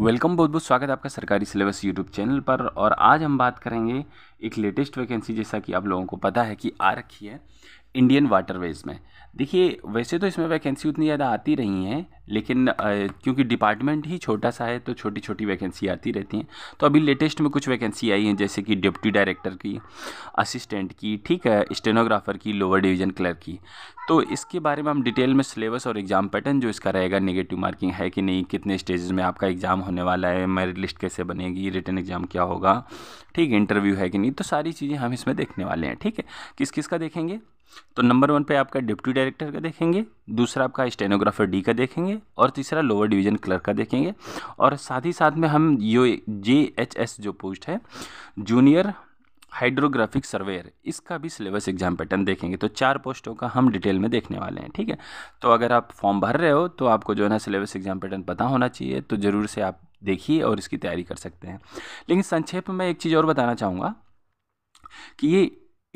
welcome बहुत बहुत स्वागत है आपका सरकारी सिलेबस यूट्यूब चैनल पर और आज हम बात करेंगे एक लेटेस्ट वैकेंसी जैसा कि आप लोगों को पता है कि आ रखी है इंडियन वाटरवेज़ में देखिए वैसे तो इसमें वैकेंसी उतनी ज़्यादा आती रही हैं लेकिन क्योंकि डिपार्टमेंट ही छोटा सा है तो छोटी छोटी वैकेंसी आती रहती हैं तो अभी लेटेस्ट में कुछ वैकेंसी आई हैं जैसे कि डिप्टी डायरेक्टर की असिस्टेंट की ठीक है स्टेनोग्राफर की लोअर डिवीज़न क्लर्क की तो इसके बारे में हम डिटेल में सिलेबस और एग्ज़ाम पैटर्न जो इसका रहेगा नेगेटिव मार्किंग है कि नहीं कितने स्टेजेस में आपका एग्ज़ाम होने वाला है मेरिट लिस्ट कैसे बनेगी रिटर्न एग्ज़ाम क्या होगा ठीक है इंटरव्यू है कि नहीं तो सारी चीज़ें हम इसमें देखने वाले हैं ठीक है किस किस का देखेंगे तो नंबर वन पे आपका डिप्टी डायरेक्टर का देखेंगे दूसरा आपका स्टेनोग्राफर डी का देखेंगे और तीसरा लोअर डिवीजन क्लर्क का देखेंगे और साथ ही साथ में हम यो जे एच एस जो पोस्ट है जूनियर हाइड्रोग्राफिक सर्वेयर इसका भी सिलेबस एग्जाम पैटर्न देखेंगे तो चार पोस्टों का हम डिटेल में देखने वाले हैं ठीक है तो अगर आप फॉर्म भर रहे हो तो आपको जो है ना सिलेबस एग्जाम पैटर्न पता होना चाहिए तो ज़रूर से आप देखिए और इसकी तैयारी कर सकते हैं लेकिन संक्षेप में एक चीज़ और बताना चाहूँगा कि ये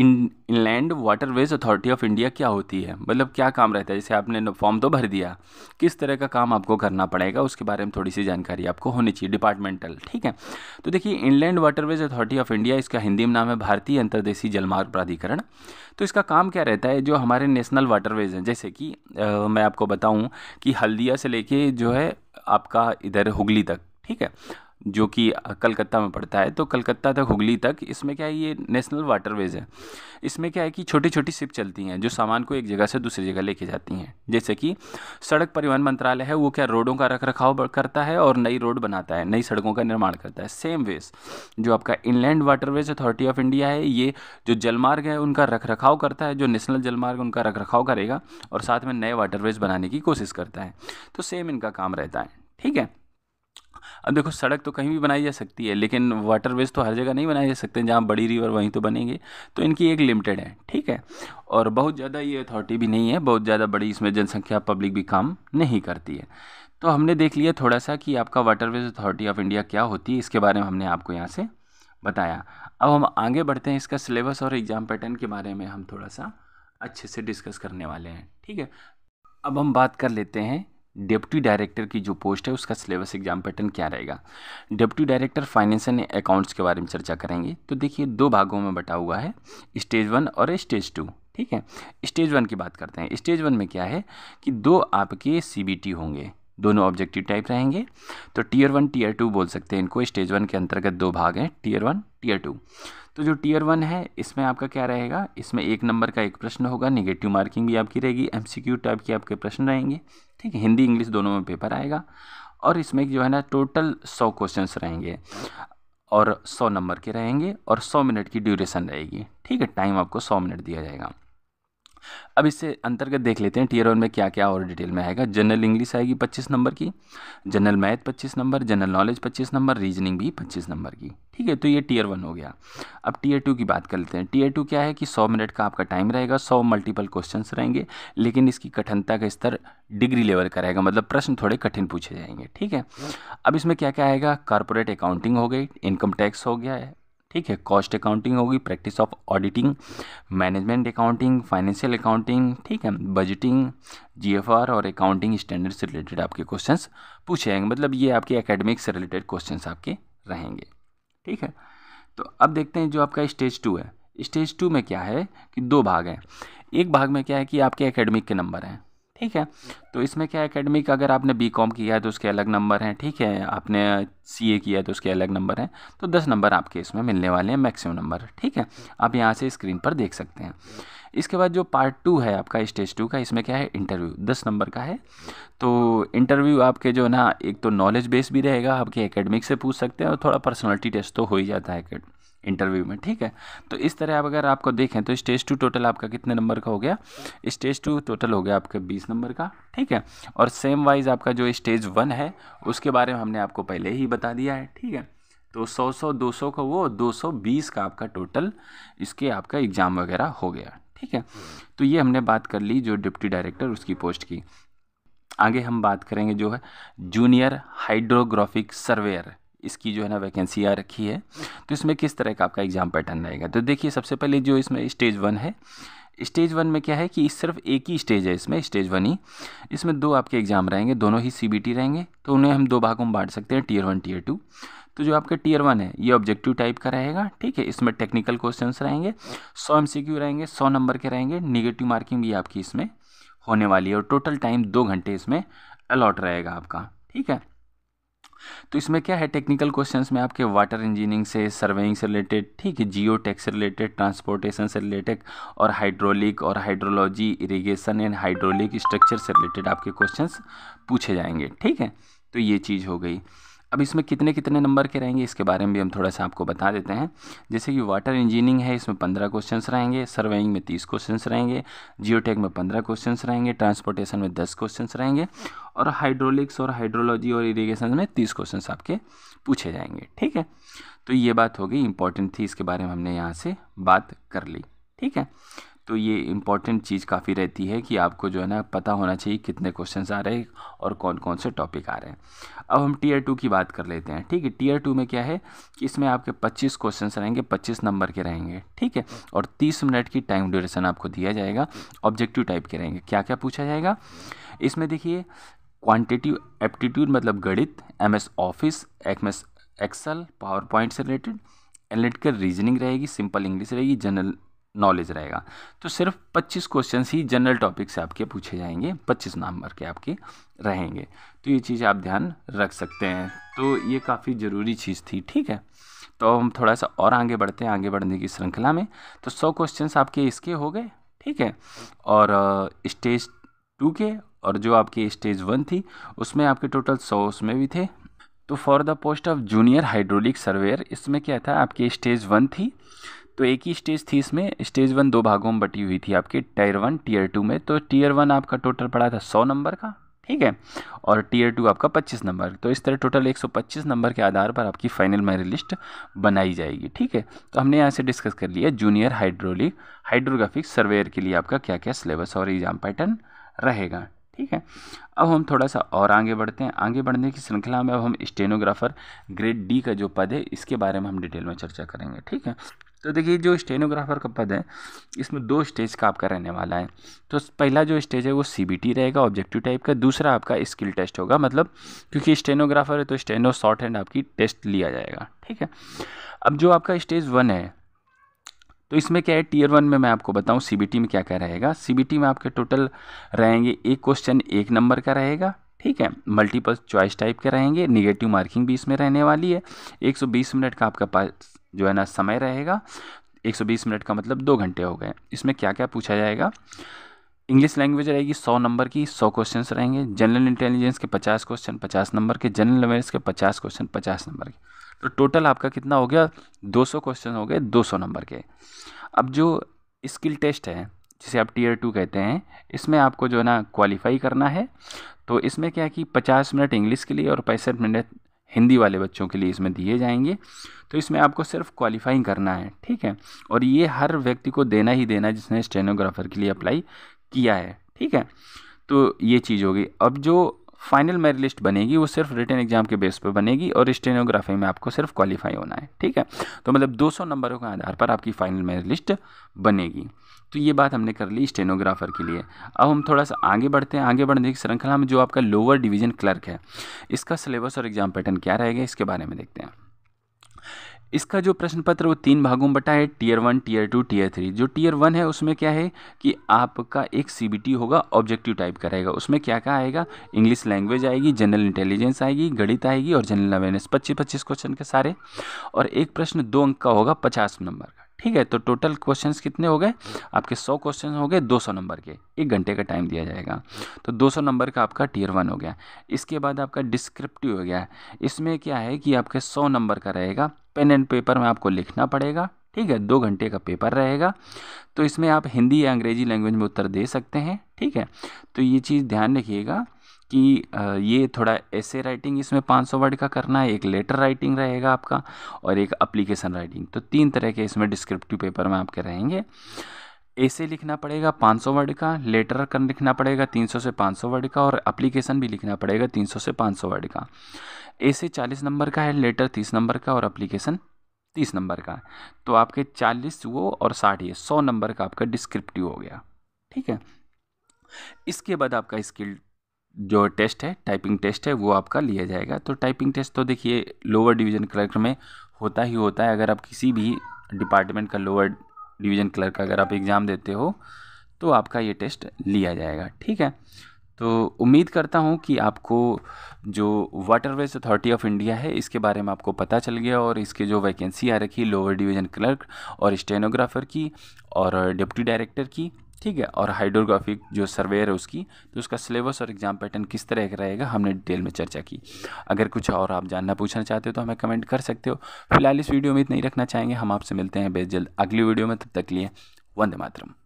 in inland waterways authority of India क्या होती है मतलब क्या काम रहता है जैसे आपने फॉर्म तो भर दिया किस तरह का काम आपको करना पड़ेगा उसके बारे में थोड़ी सी जानकारी आपको होनी चाहिए डिपार्टमेंटल ठीक है तो देखिए inland waterways authority of India इसका हिंदी में नाम है भारतीय अंतर्देशीय जलमार्ग प्राधिकरण तो इसका काम क्या रहता है जो हमारे नेशनल वाटरवेज हैं जैसे कि आ, मैं आपको बताऊँ कि हल्दिया से लेके जो है आपका इधर हुगली तक ठीक है जो कि कलकत्ता में पड़ता है तो कलकत्ता तक हुगली तक इसमें क्या है ये नेशनल वाटरवेज है इसमें क्या है कि छोटी छोटी सिप चलती हैं जो सामान को एक जगह से दूसरी जगह लेके जाती हैं जैसे कि सड़क परिवहन मंत्रालय है वो क्या रोडों का रख रखाव करता है और नई रोड बनाता है नई सड़कों का निर्माण करता है सेम वेज जो आपका inland waterways authority of India है ये जो जलमार्ग है उनका रख रखाव करता है जो नेशनल जलमार्ग उनका रख रखाव करेगा और साथ में नए वाटरवेज बनाने की कोशिश करता है तो सेम इनका काम रहता है ठीक है अब देखो सड़क तो कहीं भी बनाई जा सकती है लेकिन वाटरवेज तो हर जगह नहीं बनाए जा सकते जहाँ बड़ी रिवर वहीं तो बनेंगे तो इनकी एक लिमिटेड है ठीक है और बहुत ज़्यादा ये अथॉरिटी भी नहीं है बहुत ज़्यादा बड़ी इसमें जनसंख्या पब्लिक भी काम नहीं करती है तो हमने देख लिया थोड़ा सा कि आपका वाटरवेज अथॉरिटी ऑफ इंडिया क्या होती है इसके बारे में हमने आपको यहाँ से बताया अब हम आगे बढ़ते हैं इसका सिलेबस और एग्ज़ाम पैटर्न के बारे में हम थोड़ा सा अच्छे से डिस्कस करने वाले हैं ठीक है अब हम बात कर लेते हैं डिप्टी डायरेक्टर की जो पोस्ट है उसका सिलेबस एग्जाम पैटर्न क्या रहेगा deputy director finance and accounts के बारे में चर्चा करेंगे तो देखिए दो भागों में बटा हुआ है स्टेज वन और स्टेज टू ठीक है स्टेज वन की बात करते हैं स्टेज वन में क्या है कि दो आपके सी होंगे दोनों ऑब्जेक्टिव टाइप रहेंगे तो टीयर वन टीयर टू बोल सकते हैं इनको स्टेज वन के अंतर्गत दो भाग हैं टीयर वन टीयर टू तो जो टीयर वन है इसमें आपका क्या रहेगा इसमें एक नंबर का एक प्रश्न होगा निगेटिव मार्किंग भी आपकी रहेगी एम टाइप के आपके प्रश्न रहेंगे ठीक है हिंदी इंग्लिश दोनों में पेपर आएगा और इसमें जो है ना टोटल सौ क्वेश्चन रहेंगे और सौ नंबर के रहेंगे और सौ मिनट की ड्यूरेशन रहेगी ठीक है टाइम आपको सौ मिनट दिया जाएगा अब इससे अंतर्गत देख लेते हैं टीयर वन में क्या क्या और डिटेल में आएगा जनरल इंग्लिश आएगी पच्चीस नंबर की जनरल मैथ पच्चीस नंबर जनरल नॉलेज पच्चीस नंबर रीजनिंग भी पच्चीस नंबर की ठीक है तो ये टीयर वन हो गया अब टीयर टू की बात कर लेते हैं टीयर टू क्या है कि सौ मिनट का आपका टाइम रहेगा सौ मल्टीपल क्वेश्चन रहेंगे लेकिन इसकी कठिनता का स्तर डिग्री लेवल का रहेगा मतलब प्रश्न थोड़े कठिन पूछे जाएंगे ठीक है अब इसमें क्या क्या आएगा कॉरपोरेट अकाउंटिंग हो गई इनकम टैक्स हो गया है ठीक है कॉस्ट अकाउंटिंग होगी practice of auditing management accounting financial accounting ठीक है बजटिंग जीएफआर और अकाउंटिंग स्टैंडर्ड से रिलेटेड आपके क्वेश्चन पूछे जाएंगे मतलब ये आपके एकेडमिक से रिलेटेड क्वेश्चन आपके रहेंगे ठीक है तो अब देखते हैं जो आपका स्टेज टू है स्टेज टू में क्या है कि दो भाग हैं एक भाग में क्या है कि आपके एकेडमिक के नंबर हैं ठीक है तो इसमें क्या एकेडमिक अगर आपने बी कॉम किया है तो उसके अलग नंबर हैं ठीक है आपने सी ए किया है तो उसके अलग नंबर हैं तो दस नंबर आपके इसमें मिलने वाले हैं मैक्सिमम नंबर ठीक है आप यहाँ से स्क्रीन पर देख सकते हैं इसके बाद जो पार्ट टू है आपका स्टेज टू का इसमें क्या है इंटरव्यू दस नंबर का है तो इंटरव्यू आपके जो ना एक तो नॉलेज बेस भी रहेगा आपके एकेडमिक से पूछ सकते हैं और थोड़ा पर्सनैलिटी टेस्ट तो हो ही जाता है इंटरव्यू में ठीक है तो इस तरह आप अगर आपको देखें तो स्टेज टू टोटल आपका कितने नंबर का हो गया स्टेज टू टोटल हो गया आपका बीस नंबर का ठीक है और सेम वाइज आपका जो स्टेज वन है उसके बारे में हमने आपको पहले ही बता दिया है ठीक है तो सौ सौ दो सौ का वो दो सौ बीस का आपका टोटल इसके आपका एग्ज़ाम वगैरह हो गया ठीक है तो ये हमने बात कर ली जो डिप्टी डायरेक्टर उसकी पोस्ट की आगे हम बात करेंगे जो है जूनियर हाइड्रोग्राफिक सर्वेयर इसकी जो है ना वैकेंसी आ रखी है तो इसमें किस तरह का आपका एग्ज़ाम पैटर्न रहेगा तो देखिए सबसे पहले जो इसमें स्टेज वन है स्टेज वन में क्या है कि सिर्फ एक ही स्टेज है इसमें स्टेज वन ही इसमें दो आपके एग्ज़ाम रहेंगे दोनों ही सी रहेंगे तो उन्हें हम दो भागों में बांट सकते हैं टीयर वन टीयर टू तो जो आपका टीयर वन है ये ऑब्जेक्टिव टाइप का रहेगा ठीक है इसमें टेक्निकल क्वेश्चन रहेंगे सौ एम रहेंगे सौ नंबर के रहेंगे निगेटिव मार्किंग भी आपकी इसमें होने वाली है और टोटल टाइम दो घंटे इसमें अलॉट रहेगा आपका ठीक है तो इसमें क्या है टेक्निकल क्वेश्चंस में आपके वाटर इंजीनियरिंग से सर्वेइंग से रिलेटेड ठीक है जियो से रिलेटेड ट्रांसपोर्टेशन से रिलेटेड और हाइड्रोलिक और hydrology irrigation and hydraulic structure से रिलेटेड आपके क्वेश्चन पूछे जाएंगे ठीक है तो ये चीज़ हो गई अब इसमें कितने कितने नंबर के रहेंगे इसके बारे में भी हम थोड़ा सा आपको बता देते हैं जैसे कि वाटर इंजीनियरिंग है इसमें पंद्रह क्वेश्चंस रहेंगे सर्वेइंग में तीस क्वेश्चंस रहेंगे जियोटेक में पंद्रह क्वेश्चंस रहेंगे ट्रांसपोर्टेशन में दस क्वेश्चंस रहेंगे और हाइड्रोलिक्स और हाइड्रोलॉजी और इरीगेशन में तीस क्वेश्चन आपके पूछे जाएंगे ठीक है तो ये बात हो गई इंपॉर्टेंट थी इसके बारे में हमने यहाँ से बात कर ली ठीक है तो ये इंपॉर्टेंट चीज़ काफ़ी रहती है कि आपको जो है ना पता होना चाहिए कितने क्वेश्चन आ रहे हैं और कौन कौन से टॉपिक आ रहे हैं अब हम टीयर टू की बात कर लेते हैं ठीक है टीयर टू में क्या है कि इसमें आपके 25 क्वेश्चन रहेंगे 25 नंबर के रहेंगे ठीक है और 30 मिनट की टाइम ड्यूरेशन आपको दिया जाएगा ऑब्जेक्टिव टाइप के रहेंगे क्या क्या पूछा जाएगा इसमें देखिए क्वान्टिटिव एप्टीट्यूड मतलब गणित M office M S Excel PowerPoint से रिलेटेड एनलिटिकल रीजनिंग रहेगी सिंपल इंग्लिश रहेगी जनरल नॉलेज रहेगा तो सिर्फ 25 क्वेश्चन ही जनरल टॉपिक से आपके पूछे जाएंगे 25 नंबर के आपके रहेंगे तो ये चीज़ आप ध्यान रख सकते हैं तो ये काफ़ी ज़रूरी चीज़ थी ठीक है तो हम थोड़ा सा और आगे बढ़ते हैं आगे बढ़ने की श्रृंखला में तो सौ क्वेश्चन आपके इसके हो गए ठीक है और स्टेज टू के और जो आपके स्टेज वन थी उसमें आपके टोटल सौ उसमें भी थे तो for the post of junior hydraulic surveyor इसमें क्या था आपकी स्टेज वन थी तो एक ही स्टेज थी इसमें स्टेज वन दो भागों में बटी हुई थी आपके टीयर वन टीयर टू में तो टीयर वन आपका टोटल पड़ा था सौ नंबर का ठीक है और टीयर टू आपका पच्चीस नंबर तो इस तरह टोटल एक सौ पच्चीस नंबर के आधार पर आपकी फाइनल मेरिट लिस्ट बनाई जाएगी ठीक है तो हमने यहाँ से डिस्कस कर लिया जूनियर हाइड्रोलिक हाइड्रोग्राफिक सर्वेयर के लिए आपका क्या क्या सिलेबस और एग्जाम पैटर्न रहेगा ठीक है अब हम थोड़ा सा और आगे बढ़ते हैं आगे बढ़ने की श्रृंखला में अब हम स्टेनोग्राफर ग्रेड डी का जो पद है इसके बारे में हम डिटेल में चर्चा करेंगे ठीक है तो देखिए जो स्टेनोग्राफर का पद है इसमें दो स्टेज का आपका रहने वाला है तो पहला जो स्टेज है वो सी रहेगा ऑब्जेक्टिव टाइप का दूसरा आपका स्किल टेस्ट होगा मतलब क्योंकि स्टेनोग्राफर है तो स्टेनो शॉर्ट हैंड आपकी टेस्ट लिया जाएगा ठीक है अब जो आपका स्टेज वन है तो इसमें क्या है टीयर वन में मैं आपको बताऊं सीबीटी में क्या क्या रहेगा सीबीटी में आपके टोटल रहेंगे एक क्वेश्चन एक नंबर का रहेगा ठीक है मल्टीपल चॉइस टाइप के रहेंगे निगेटिव मार्किंग भी इसमें रहने वाली है एक मिनट का आपका पास जो है ना समय रहेगा 120 मिनट का मतलब दो घंटे हो गए इसमें क्या क्या पूछा जाएगा इंग्लिश लैंग्वेज रहेगी सौ नंबर की सौ क्वेश्चंस रहेंगे जनरल इंटेलिजेंस के पचास क्वेश्चन पचास नंबर के जनरल अवेयरनेस के पचास क्वेश्चन पचास नंबर के तो टोटल आपका कितना हो गया दो सौ क्वेश्चन हो गए दो सौ नंबर के अब जो स्किल टेस्ट है जिसे आप टीयर टू कहते हैं इसमें आपको जो है ना क्वालिफाई करना है तो इसमें क्या है कि पचास मिनट इंग्लिश के लिए और पैंसठ मिनट हिंदी वाले बच्चों के लिए इसमें दिए जाएंगे तो इसमें आपको सिर्फ क्वालिफाइंग करना है ठीक है और ये हर व्यक्ति को देना ही देना जिसने स्टेनोग्राफर के लिए अप्लाई किया है ठीक है तो ये चीज़ होगी अब जो फाइनल मेरी लिस्ट बनेगी वो सिर्फ रिटर्न एग्जाम के बेस पर बनेगी और स्टेनोग्राफी में आपको सिर्फ क्वालिफाई होना है ठीक है तो मतलब 200 नंबरों के आधार पर आपकी फाइनल मेरी लिस्ट बनेगी तो ये बात हमने कर ली स्टेनोग्राफर के लिए अब हम थोड़ा सा आगे बढ़ते हैं आगे बढ़ने की श्रृंखला में जो आपका लोअर डिवीजन क्लर्क है इसका सिलेबस और एग्ज़ाम पैटर्न क्या रहेगा इसके बारे में देखते हैं इसका जो प्रश्न पत्र वो तीन भागों में बटा है tier one tier two tier three जो टीयर वन है उसमें क्या है कि आपका एक सीबीटी होगा ऑब्जेक्टिव टाइप का रहेगा उसमें क्या क्या आएगा इंग्लिश लैंग्वेज आएगी जनरल इंटेलिजेंस आएगी गणित आएगी और जनरल अवेयरनेस पच्चीस पच्चीस क्वेश्चन के सारे और एक प्रश्न दो अंक का होगा पचास नंबर का ठीक है तो टोटल क्वेश्चंस कितने हो गए आपके सौ क्वेश्चन हो गए दो सौ नंबर के एक घंटे का टाइम दिया जाएगा तो दो सौ नंबर का आपका टीयर वन हो गया इसके बाद आपका डिस्क्रिप्टिव हो गया इसमें क्या है कि आपके सौ नंबर का रहेगा पेन एंड पेपर में आपको लिखना पड़ेगा ठीक है दो घंटे का पेपर रहेगा तो इसमें आप हिंदी या अंग्रेजी लैंग्वेज में उत्तर दे सकते हैं ठीक है तो ये चीज़ ध्यान रखिएगा कि ये थोड़ा ऐसे राइटिंग इसमें 500 वर्ड का करना है एक लेटर राइटिंग रहेगा आपका और एक अप्लीकेशन राइटिंग तो तीन तरह के इसमें डिस्क्रिप्टिव पेपर में आपके रहेंगे ऐसे लिखना पड़ेगा 500 वर्ड का लेटर कर लिखना पड़ेगा 300 से 500 वर्ड का और अप्लीकेशन भी लिखना पड़ेगा 300 से 500 वर्ड का ऐसे 40 नंबर का है लेटर 30 नंबर का और अप्लीकेशन तीस नंबर का है तो आपके चालीस वो और साठ ये सौ नंबर का आपका डिस्क्रिप्टिव हो गया ठीक है इसके बाद आपका स्किल जो टेस्ट है टाइपिंग टेस्ट है वो आपका लिया जाएगा तो टाइपिंग टेस्ट तो देखिए लोअर डिवीज़न क्लर्क में होता ही होता है अगर आप किसी भी डिपार्टमेंट का लोअर डिवीज़न क्लर्क अगर आप एग्ज़ाम देते हो तो आपका ये टेस्ट लिया जाएगा ठीक है तो उम्मीद करता हूँ कि आपको जो वाटरवेज अथॉरिटी ऑफ इंडिया है इसके बारे में आपको पता चल गया और इसके जो वैकेंसी आ रखी लोअर डिवीज़न क्लर्क और स्टेनोग्राफ़र की और डिप्टी डायरेक्टर की ठीक है और हाइड्रोग्राफिक जो सर्वेयर है उसकी तो उसका सिलेबस और एग्जाम पैटर्न किस तरह का रहेगा हमने डिटेल में चर्चा की अगर कुछ और आप जानना पूछना चाहते हो तो हमें कमेंट कर सकते हो फिलहाल इस वीडियो में इतना ही रखना चाहेंगे हम आपसे मिलते हैं बेस जल्द अगली वीडियो में तब तक लिए वंदे मातरम